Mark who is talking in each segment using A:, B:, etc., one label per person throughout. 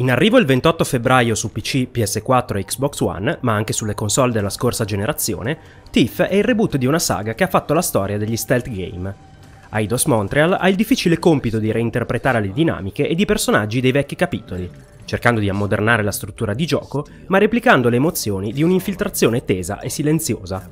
A: In arrivo il 28 febbraio su PC, PS4 e Xbox One, ma anche sulle console della scorsa generazione, Thief è il reboot di una saga che ha fatto la storia degli stealth game. Eidos Montreal ha il difficile compito di reinterpretare le dinamiche ed i personaggi dei vecchi capitoli, cercando di ammodernare la struttura di gioco, ma replicando le emozioni di un'infiltrazione tesa e silenziosa.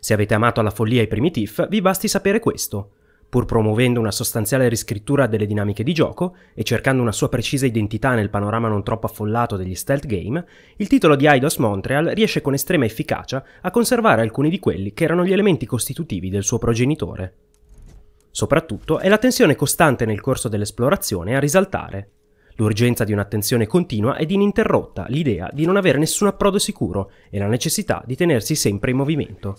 A: Se avete amato alla follia i primi Thief, vi basti sapere questo pur promuovendo una sostanziale riscrittura delle dinamiche di gioco e cercando una sua precisa identità nel panorama non troppo affollato degli stealth game, il titolo di Eidos Montreal riesce con estrema efficacia a conservare alcuni di quelli che erano gli elementi costitutivi del suo progenitore. Soprattutto è la tensione costante nel corso dell'esplorazione a risaltare, l'urgenza di un'attenzione continua ed ininterrotta, l'idea di non avere nessun approdo sicuro e la necessità di tenersi sempre in movimento.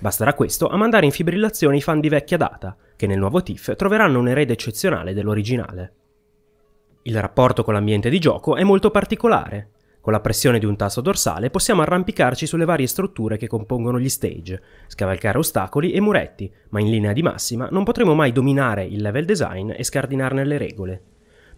A: Basterà questo a mandare in fibrillazione i fan di vecchia data, che nel nuovo TIF troveranno un erede eccezionale dell'originale. Il rapporto con l'ambiente di gioco è molto particolare. Con la pressione di un tasto dorsale possiamo arrampicarci sulle varie strutture che compongono gli stage, scavalcare ostacoli e muretti, ma in linea di massima non potremo mai dominare il level design e scardinarne le regole.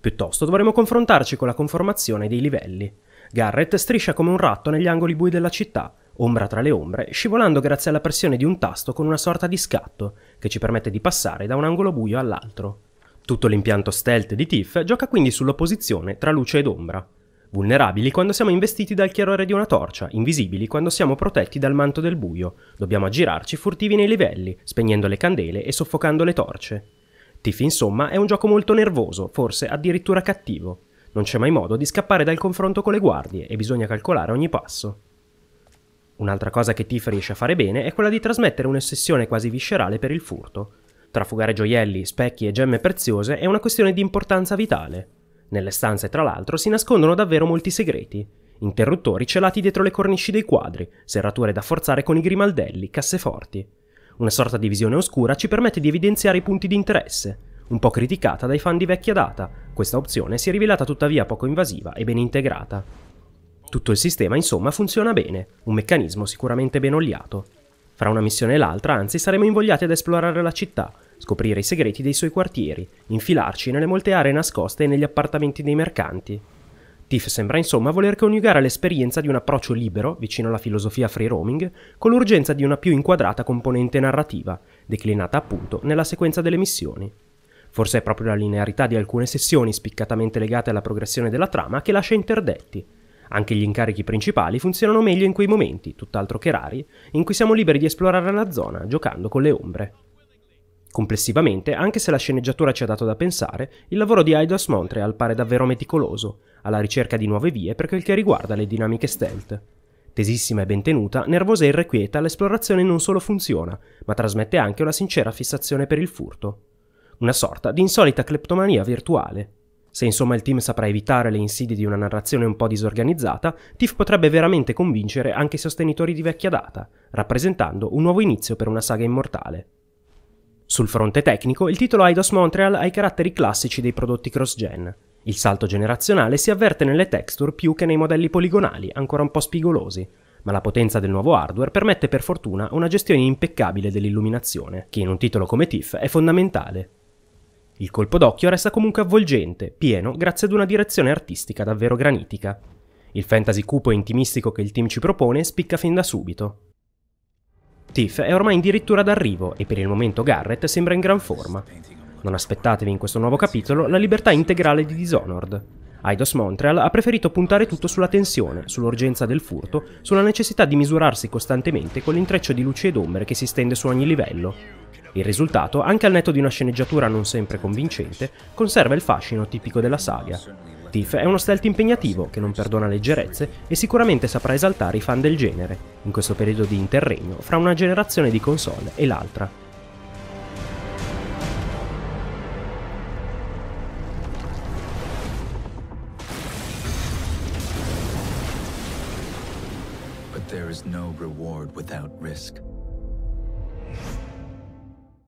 A: Piuttosto dovremo confrontarci con la conformazione dei livelli. Garrett striscia come un ratto negli angoli bui della città, ombra tra le ombre, scivolando grazie alla pressione di un tasto con una sorta di scatto che ci permette di passare da un angolo buio all'altro. Tutto l'impianto stealth di Tiff gioca quindi sull'opposizione tra luce ed ombra, vulnerabili quando siamo investiti dal chiarore di una torcia, invisibili quando siamo protetti dal manto del buio, dobbiamo aggirarci furtivi nei livelli, spegnendo le candele e soffocando le torce. Tiff insomma è un gioco molto nervoso, forse addirittura cattivo. Non c'è mai modo di scappare dal confronto con le guardie e bisogna calcolare ogni passo. Un'altra cosa che Tiff riesce a fare bene è quella di trasmettere un'ossessione quasi viscerale per il furto. Trafugare gioielli, specchi e gemme preziose è una questione di importanza vitale. Nelle stanze, tra l'altro, si nascondono davvero molti segreti. Interruttori celati dietro le cornici dei quadri, serrature da forzare con i grimaldelli, casseforti. Una sorta di visione oscura ci permette di evidenziare i punti di interesse. Un po' criticata dai fan di vecchia data, questa opzione si è rivelata tuttavia poco invasiva e ben integrata. Tutto il sistema insomma funziona bene, un meccanismo sicuramente ben oliato. Fra una missione e l'altra anzi saremo invogliati ad esplorare la città, scoprire i segreti dei suoi quartieri, infilarci nelle molte aree nascoste e negli appartamenti dei mercanti. Tiff sembra insomma voler coniugare l'esperienza di un approccio libero, vicino alla filosofia free roaming, con l'urgenza di una più inquadrata componente narrativa, declinata appunto nella sequenza delle missioni. Forse è proprio la linearità di alcune sessioni spiccatamente legate alla progressione della trama che lascia interdetti, anche gli incarichi principali funzionano meglio in quei momenti, tutt'altro che rari, in cui siamo liberi di esplorare la zona, giocando con le ombre. Complessivamente, anche se la sceneggiatura ci ha dato da pensare, il lavoro di Aidos Montreal pare davvero meticoloso, alla ricerca di nuove vie per quel che riguarda le dinamiche stealth. Tesissima e ben tenuta, nervosa e irrequieta, l'esplorazione non solo funziona, ma trasmette anche una sincera fissazione per il furto. Una sorta di insolita cleptomania virtuale, se insomma il team saprà evitare le insidie di una narrazione un po' disorganizzata, Tiff potrebbe veramente convincere anche i sostenitori di vecchia data, rappresentando un nuovo inizio per una saga immortale. Sul fronte tecnico, il titolo Eidos Montreal ha i caratteri classici dei prodotti cross-gen. Il salto generazionale si avverte nelle texture più che nei modelli poligonali, ancora un po' spigolosi, ma la potenza del nuovo hardware permette per fortuna una gestione impeccabile dell'illuminazione, che in un titolo come TIFF è fondamentale. Il colpo d'occhio resta comunque avvolgente, pieno, grazie ad una direzione artistica davvero granitica. Il fantasy cupo e intimistico che il team ci propone spicca fin da subito. Tiff è ormai addirittura d'arrivo e per il momento Garrett sembra in gran forma. Non aspettatevi in questo nuovo capitolo la libertà integrale di Dishonored. Eidos Montreal ha preferito puntare tutto sulla tensione, sull'urgenza del furto, sulla necessità di misurarsi costantemente con l'intreccio di luci ed ombre che si stende su ogni livello. Il risultato, anche al netto di una sceneggiatura non sempre convincente, conserva il fascino tipico della saga. Tiff è uno stealth impegnativo che non perdona leggerezze e sicuramente saprà esaltare i fan del genere, in questo periodo di interregno fra una generazione di console e l'altra. But there is no reward without risk.